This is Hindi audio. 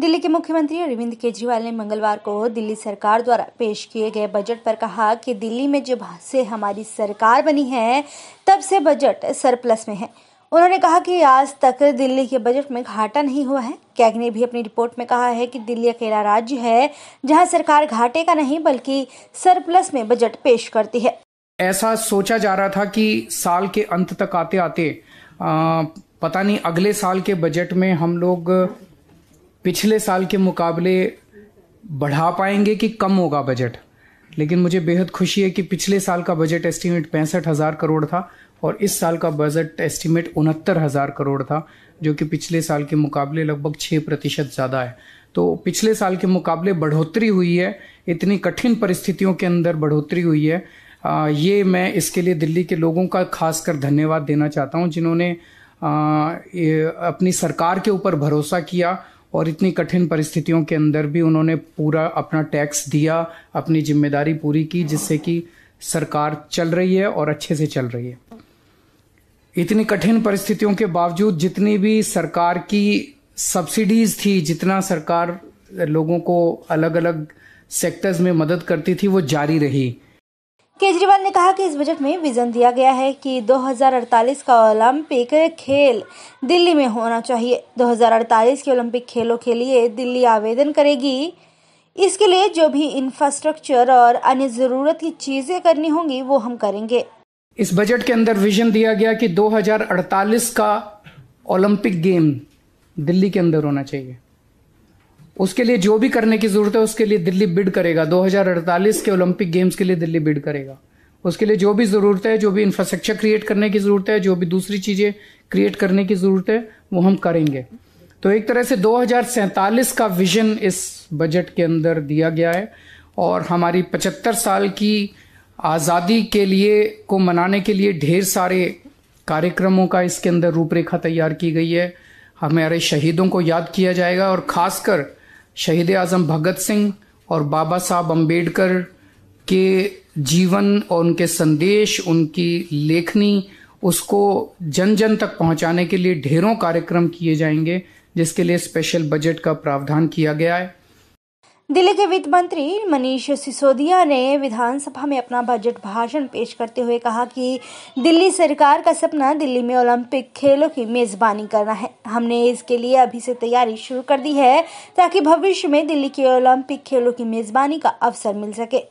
दिल्ली के मुख्यमंत्री अरविंद केजरीवाल ने मंगलवार को दिल्ली सरकार द्वारा पेश किए गए बजट पर कहा कि दिल्ली में जब से हमारी सरकार बनी है तब से बजट सरप्लस में है उन्होंने कहा कि आज तक दिल्ली के बजट में घाटा नहीं हुआ है कैग ने भी अपनी रिपोर्ट में कहा है कि दिल्ली अकेला राज्य है जहां सरकार घाटे का नहीं बल्कि सरप्लस में बजट पेश करती है ऐसा सोचा जा रहा था कि साल के अंत तक आते आते आ, पता नहीं अगले साल के बजट में हम लोग पिछले साल के मुकाबले बढ़ा पाएंगे कि कम होगा बजट लेकिन मुझे बेहद खुशी है कि पिछले साल का बजट एस्टीमेट पैंसठ हज़ार करोड़ था और इस साल का बजट एस्टीमेट उनहत्तर हज़ार करोड़ था जो कि पिछले साल के मुकाबले लगभग छः प्रतिशत ज़्यादा है तो पिछले साल के मुकाबले बढ़ोतरी हुई है इतनी कठिन परिस्थितियों के अंदर बढ़ोतरी हुई है आ, ये मैं इसके लिए दिल्ली के लोगों का खासकर धन्यवाद देना चाहता हूँ जिन्होंने अपनी सरकार के ऊपर भरोसा किया और इतनी कठिन परिस्थितियों के अंदर भी उन्होंने पूरा अपना टैक्स दिया अपनी जिम्मेदारी पूरी की जिससे कि सरकार चल रही है और अच्छे से चल रही है इतनी कठिन परिस्थितियों के बावजूद जितनी भी सरकार की सब्सिडीज थी जितना सरकार लोगों को अलग अलग सेक्टर्स में मदद करती थी वो जारी रही केजरीवाल ने कहा कि इस बजट में विजन दिया गया है कि 2048 का ओलंपिक खेल दिल्ली में होना चाहिए 2048 के ओलंपिक खेलों के लिए दिल्ली आवेदन करेगी इसके लिए जो भी इंफ्रास्ट्रक्चर और अन्य जरूरत की चीजें करनी होंगी वो हम करेंगे इस बजट के अंदर विजन दिया गया कि 2048 का ओलंपिक गेम दिल्ली के अंदर होना चाहिए उसके लिए जो भी करने की जरूरत है उसके लिए दिल्ली बिड करेगा दो के ओलंपिक गेम्स के लिए दिल्ली बिड करेगा उसके लिए जो भी ज़रूरत है जो भी इंफ्रास्ट्रक्चर क्रिएट करने की ज़रूरत है जो भी दूसरी चीज़ें क्रिएट करने की ज़रूरत है वो हम करेंगे तो एक तरह से दो का विजन इस बजट के अंदर दिया गया है और हमारी पचहत्तर साल की आज़ादी के लिए को मनाने के लिए ढेर सारे कार्यक्रमों का इसके अंदर रूपरेखा तैयार की गई है हमारे शहीदों को याद किया जाएगा और ख़ासकर शहीद आज़म भगत सिंह और बाबा साहब अम्बेडकर के जीवन और उनके संदेश उनकी लेखनी उसको जन जन तक पहुंचाने के लिए ढेरों कार्यक्रम किए जाएंगे जिसके लिए स्पेशल बजट का प्रावधान किया गया है दिल्ली के वित्त मंत्री मनीष सिसोदिया ने विधानसभा में अपना बजट भाषण पेश करते हुए कहा कि दिल्ली सरकार का सपना दिल्ली में ओलंपिक खेलों की मेजबानी करना है हमने इसके लिए अभी से तैयारी शुरू कर दी है ताकि भविष्य में दिल्ली के ओलंपिक खेलों की मेजबानी का अवसर मिल सके